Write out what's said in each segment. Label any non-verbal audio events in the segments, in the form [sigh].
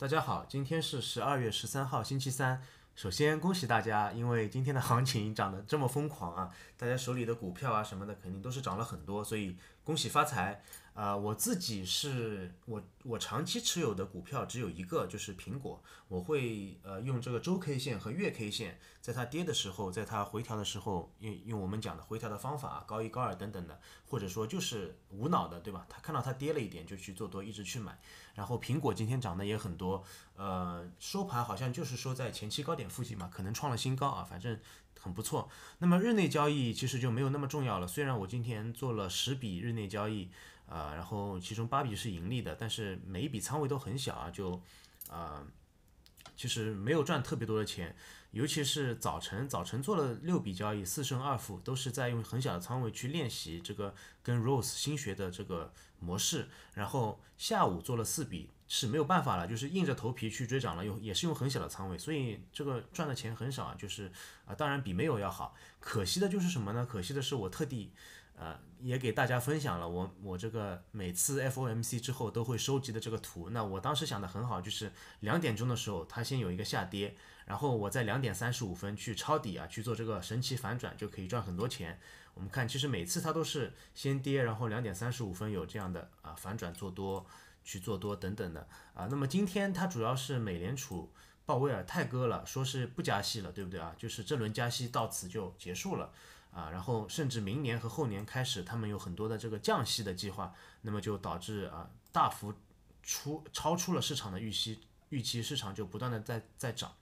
大家好，今天是十二月十三号，星期三。首先恭喜大家，因为今天的行情涨得这么疯狂啊，大家手里的股票啊什么的肯定都是涨了很多，所以恭喜发财。啊，我自己是我我长期持有的股票只有一个，就是苹果。我会呃用这个周 K 线和月 K 线，在它跌的时候，在它回调的时候，用用我们讲的回调的方法，高一高二等等的，或者说就是无脑的，对吧？他看到它跌了一点就去做多，一直去买。然后苹果今天涨得也很多，呃，收盘好像就是说在前期高点附近嘛，可能创了新高啊，反正很不错。那么日内交易其实就没有那么重要了，虽然我今天做了十笔日内交易。啊，然后其中八笔是盈利的，但是每一笔仓位都很小啊，就，啊，其实没有赚特别多的钱，尤其是早晨，早晨做了六笔交易，四胜二负，都是在用很小的仓位去练习这个跟 Rose 新学的这个模式，然后下午做了四笔是没有办法了，就是硬着头皮去追涨了，又也是用很小的仓位，所以这个赚的钱很少啊，就是啊，当然比没有要好，可惜的就是什么呢？可惜的是我特地。啊，也给大家分享了我我这个每次 FOMC 之后都会收集的这个图。那我当时想的很好，就是两点钟的时候它先有一个下跌，然后我在两点三十五分去抄底啊，去做这个神奇反转就可以赚很多钱。我们看，其实每次它都是先跌，然后两点三十五分有这样的啊反转做多，去做多等等的啊。那么今天它主要是美联储鲍威尔泰戈了，说是不加息了，对不对啊？就是这轮加息到此就结束了。啊，然后甚至明年和后年开始，他们有很多的这个降息的计划，那么就导致啊大幅出超出了市场的预期，预期市场就不断的在在涨，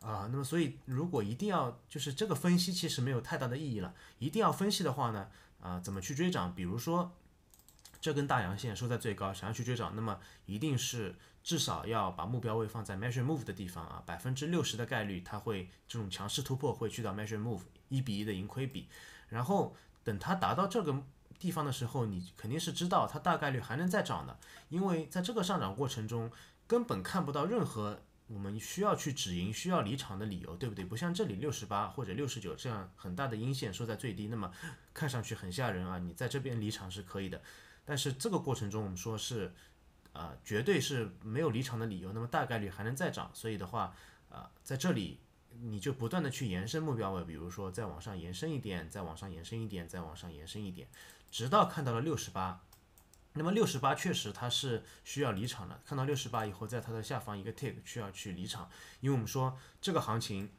啊，那么所以如果一定要就是这个分析其实没有太大的意义了，一定要分析的话呢，啊怎么去追涨？比如说这根大阳线收在最高，想要去追涨，那么一定是至少要把目标位放在 m e a s u r e move 的地方啊，百分之六十的概率它会这种强势突破会去到 measure move。一比一的盈亏比，然后等它达到这个地方的时候，你肯定是知道它大概率还能再涨的，因为在这个上涨过程中根本看不到任何我们需要去止盈、需要离场的理由，对不对？不像这里六十八或者六十九这样很大的阴线收在最低，那么看上去很吓人啊，你在这边离场是可以的，但是这个过程中我们说是，呃，绝对是没有离场的理由，那么大概率还能再涨，所以的话，呃，在这里。你就不断的去延伸目标位，比如说再往上延伸一点，再往上延伸一点，再往上延伸一点，直到看到了六十八。那么六十八确实它是需要离场的，看到六十八以后，在它的下方一个 t a k 需要去离场，因为我们说这个行情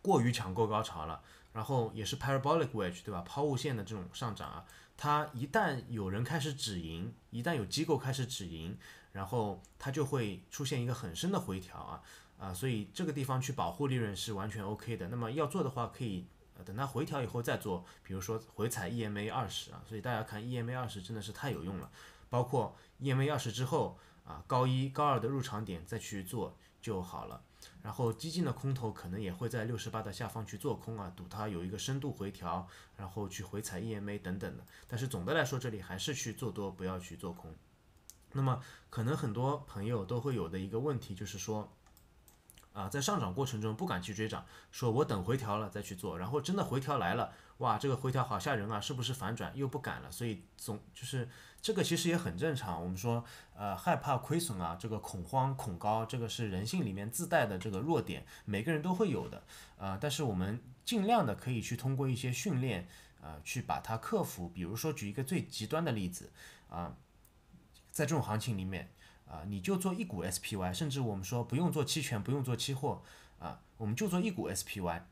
过于抢购高潮了，然后也是 parabolic wedge 对吧？抛物线的这种上涨啊，它一旦有人开始止盈，一旦有机构开始止盈，然后它就会出现一个很深的回调啊。啊，所以这个地方去保护利润是完全 OK 的。那么要做的话，可以等它回调以后再做，比如说回踩 EMA 二十啊。所以大家看 EMA 二十真的是太有用了，包括 EMA 二十之后啊，高一高二的入场点再去做就好了。然后激进的空头可能也会在六十八的下方去做空啊，赌它有一个深度回调，然后去回踩 EMA 等等的。但是总的来说，这里还是去做多，不要去做空。那么可能很多朋友都会有的一个问题就是说。啊，在上涨过程中不敢去追涨，说我等回调了再去做，然后真的回调来了，哇，这个回调好吓人啊，是不是反转又不敢了？所以总就是这个其实也很正常。我们说，呃，害怕亏损啊，这个恐慌、恐高，这个是人性里面自带的这个弱点，每个人都会有的。呃，但是我们尽量的可以去通过一些训练，呃，去把它克服。比如说举一个最极端的例子，啊，在这种行情里面。啊，你就做一股 SPY，甚至我们说不用做期权，不用做期货，啊，我们就做一股 SPY，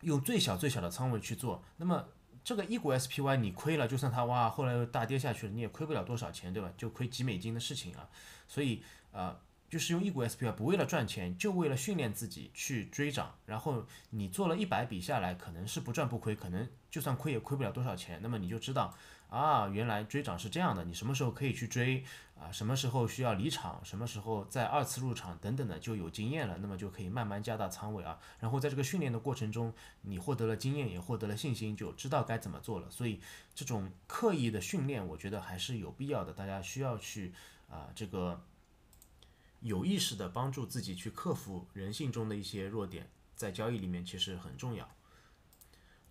用最小最小的仓位去做。那么这个一股 SPY 你亏了，就算它哇后来又大跌下去了，你也亏不了多少钱，对吧？就亏几美金的事情啊。所以呃，就是用一股 SPY，不为了赚钱，就为了训练自己去追涨。然后你做了一百笔下来，可能是不赚不亏，可能就算亏也亏不了多少钱。那么你就知道。啊，原来追涨是这样的，你什么时候可以去追啊？什么时候需要离场？什么时候再二次入场？等等的，就有经验了，那么就可以慢慢加大仓位啊。然后在这个训练的过程中，你获得了经验，也获得了信心，就知道该怎么做了。所以这种刻意的训练，我觉得还是有必要的。大家需要去啊，这个有意识的帮助自己去克服人性中的一些弱点，在交易里面其实很重要。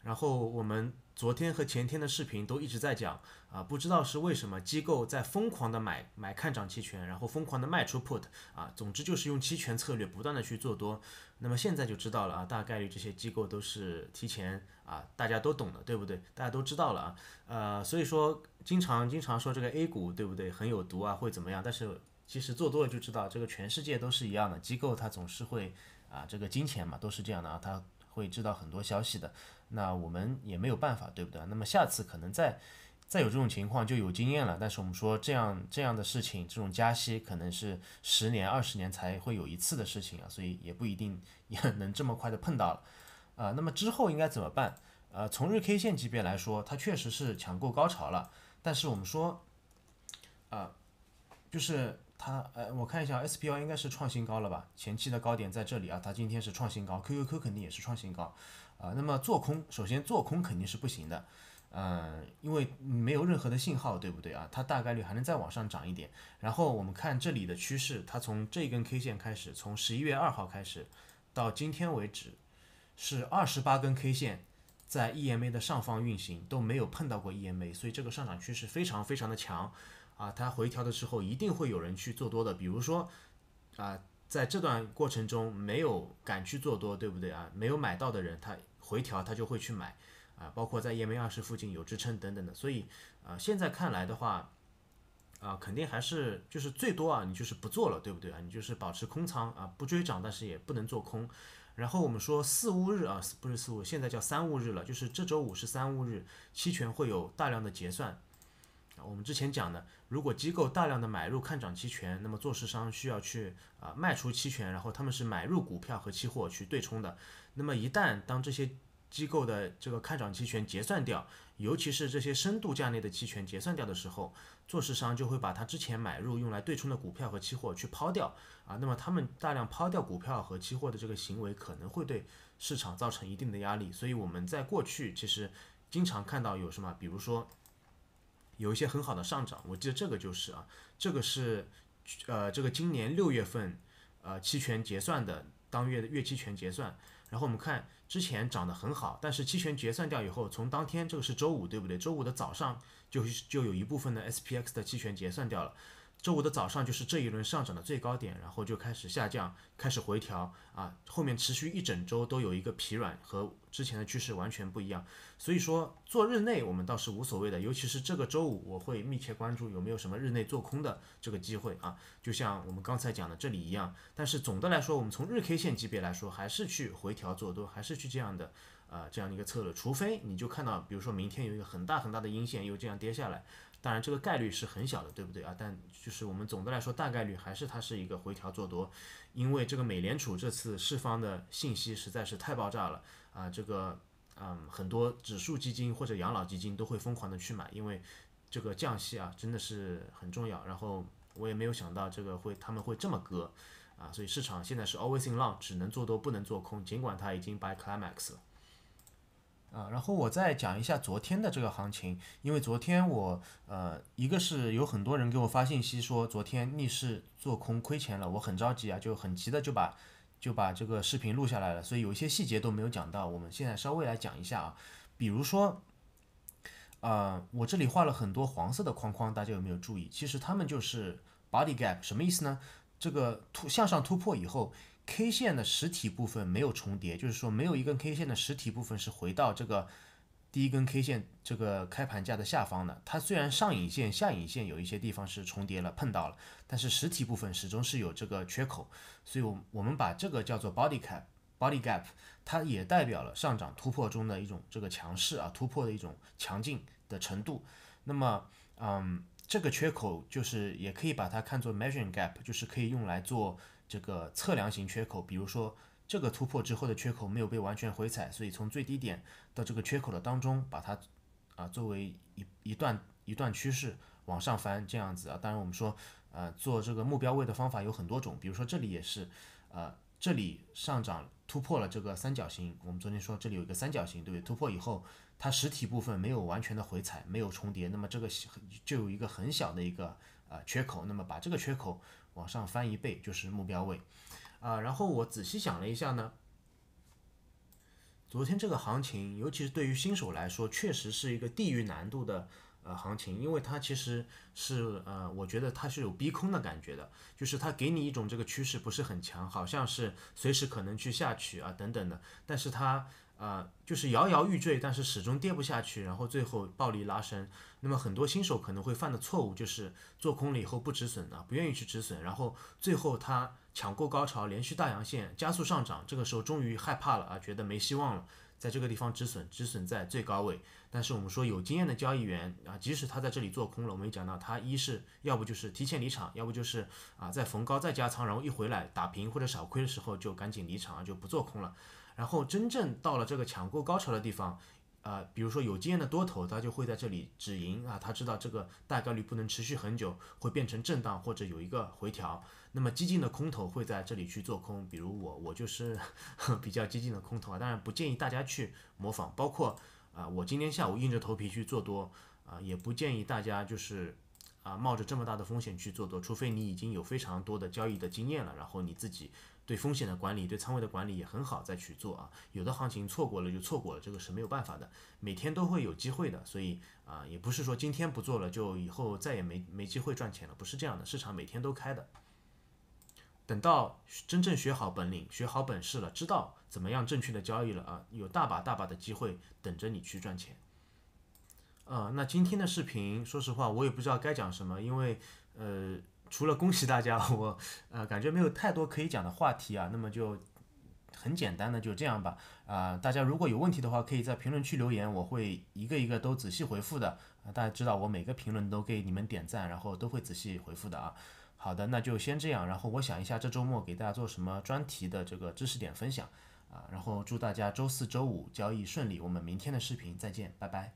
然后我们昨天和前天的视频都一直在讲啊，不知道是为什么机构在疯狂的买买看涨期权，然后疯狂的卖出 put 啊，总之就是用期权策略不断的去做多。那么现在就知道了啊，大概率这些机构都是提前啊，大家都懂的，对不对？大家都知道了啊，呃，所以说经常经常说这个 A 股对不对很有毒啊，会怎么样？但是其实做多了就知道，这个全世界都是一样的，机构它总是会啊，这个金钱嘛都是这样的啊，它会知道很多消息的。那我们也没有办法，对不对？那么下次可能再再有这种情况就有经验了。但是我们说这样这样的事情，这种加息可能是十年、二十年才会有一次的事情啊，所以也不一定也能这么快的碰到了啊。那么之后应该怎么办？呃，从日 K 线级别来说，它确实是抢购高潮了。但是我们说，啊，就是它，呃，我看一下 SPY 应该是创新高了吧？前期的高点在这里啊，它今天是创新高，QQQ 肯定也是创新高。啊，那么做空，首先做空肯定是不行的，嗯，因为没有任何的信号，对不对啊？它大概率还能再往上涨一点。然后我们看这里的趋势，它从这根 K 线开始，从十一月二号开始，到今天为止，是二十八根 K 线在 EMA 的上方运行，都没有碰到过 EMA，所以这个上涨趋势非常非常的强。啊，它回调的时候一定会有人去做多的，比如说，啊。在这段过程中没有敢去做多，对不对啊？没有买到的人，他回调他就会去买，啊，包括在页面二十附近有支撑等等的，所以啊，现在看来的话，啊，肯定还是就是最多啊，你就是不做了，对不对啊？你就是保持空仓啊，不追涨，但是也不能做空。然后我们说四五日啊，不是四五，现在叫三五日了，就是这周五是三五日，期权会有大量的结算。我们之前讲的，如果机构大量的买入看涨期权，那么做市商需要去啊卖出期权，然后他们是买入股票和期货去对冲的。那么一旦当这些机构的这个看涨期权结算掉，尤其是这些深度价内的期权结算掉的时候，做市商就会把他之前买入用来对冲的股票和期货去抛掉啊。那么他们大量抛掉股票和期货的这个行为，可能会对市场造成一定的压力。所以我们在过去其实经常看到有什么，比如说。有一些很好的上涨，我记得这个就是啊，这个是，呃，这个今年六月份，呃，期权结算的当月的月期权结算，然后我们看之前涨得很好，但是期权结算掉以后，从当天这个是周五，对不对？周五的早上就就有一部分的 S P X 的期权结算掉了。周五的早上就是这一轮上涨的最高点，然后就开始下降，开始回调啊，后面持续一整周都有一个疲软，和之前的趋势完全不一样。所以说做日内我们倒是无所谓的，尤其是这个周五我会密切关注有没有什么日内做空的这个机会啊，就像我们刚才讲的这里一样。但是总的来说，我们从日 K 线级别来说，还是去回调做多，还是去这样的呃这样的一个策略，除非你就看到比如说明天有一个很大很大的阴线又这样跌下来。当然，这个概率是很小的，对不对啊？但就是我们总的来说，大概率还是它是一个回调做多，因为这个美联储这次释放的信息实在是太爆炸了啊！这个，嗯，很多指数基金或者养老基金都会疯狂的去买，因为这个降息啊真的是很重要。然后我也没有想到这个会他们会这么割啊，所以市场现在是 always in long，只能做多不能做空，尽管它已经 by climax 了。啊，然后我再讲一下昨天的这个行情，因为昨天我呃，一个是有很多人给我发信息说昨天逆势做空亏钱了，我很着急啊，就很急的就把就把这个视频录下来了，所以有一些细节都没有讲到，我们现在稍微来讲一下啊，比如说，啊，我这里画了很多黄色的框框，大家有没有注意？其实他们就是 body gap 什么意思呢？这个突向上突破以后。K 线的实体部分没有重叠，就是说没有一根 K 线的实体部分是回到这个第一根 K 线这个开盘价的下方的。它虽然上影线、下影线有一些地方是重叠了、碰到了，但是实体部分始终是有这个缺口，所以，我我们把这个叫做 body c a p body gap，它也代表了上涨突破中的一种这个强势啊，突破的一种强劲的程度。那么，嗯，这个缺口就是也可以把它看作 margin gap，就是可以用来做。这个测量型缺口，比如说这个突破之后的缺口没有被完全回踩，所以从最低点到这个缺口的当中，把它啊作为一一段一段趋势往上翻这样子啊。当然我们说，呃做这个目标位的方法有很多种，比如说这里也是，呃这里上涨突破了这个三角形，我们昨天说这里有一个三角形，对不对？突破以后，它实体部分没有完全的回踩，没有重叠，那么这个就有一个很小的一个啊缺口，那么把这个缺口。往上翻一倍就是目标位，啊，然后我仔细想了一下呢，昨天这个行情，尤其是对于新手来说，确实是一个低于难度的呃行情，因为它其实是呃，我觉得它是有逼空的感觉的，就是它给你一种这个趋势不是很强，好像是随时可能去下去啊等等的，但是它。啊，就是摇摇欲坠，但是始终跌不下去，然后最后暴力拉升。那么很多新手可能会犯的错误就是做空了以后不止损啊，不愿意去止损，然后最后他抢过高潮，连续大阳线加速上涨，这个时候终于害怕了啊，觉得没希望了，在这个地方止损，止损在最高位。但是我们说有经验的交易员啊，即使他在这里做空了，我们也讲到他一是要不就是提前离场，要不就是啊在逢高再加仓，然后一回来打平或者少亏的时候就赶紧离场，啊，就不做空了。然后真正到了这个抢购高潮的地方，呃，比如说有经验的多头，他就会在这里止盈啊，他知道这个大概率不能持续很久，会变成震荡或者有一个回调。那么激进的空头会在这里去做空，比如我，我就是 [laughs] 比较激进的空头啊，当然不建议大家去模仿。包括啊，我今天下午硬着头皮去做多啊，也不建议大家就是啊冒着这么大的风险去做多，除非你已经有非常多的交易的经验了，然后你自己。对风险的管理，对仓位的管理也很好，再去做啊。有的行情错过了就错过了，这个是没有办法的。每天都会有机会的，所以啊，也不是说今天不做了就以后再也没没机会赚钱了，不是这样的。市场每天都开的，等到真正学好本领、学好本事了，知道怎么样正确的交易了啊，有大把大把的机会等着你去赚钱。呃，那今天的视频，说实话，我也不知道该讲什么，因为呃。除了恭喜大家，[laughs] 我呃感觉没有太多可以讲的话题啊，那么就很简单的就这样吧。啊，大家如果有问题的话，可以在评论区留言，我会一个一个都仔细回复的。大家知道我每个评论都给你们点赞，然后都会仔细回复的啊。好的，那就先这样，然后我想一下这周末给大家做什么专题的这个知识点分享啊。然后祝大家周四周五交易顺利，我们明天的视频再见，拜拜。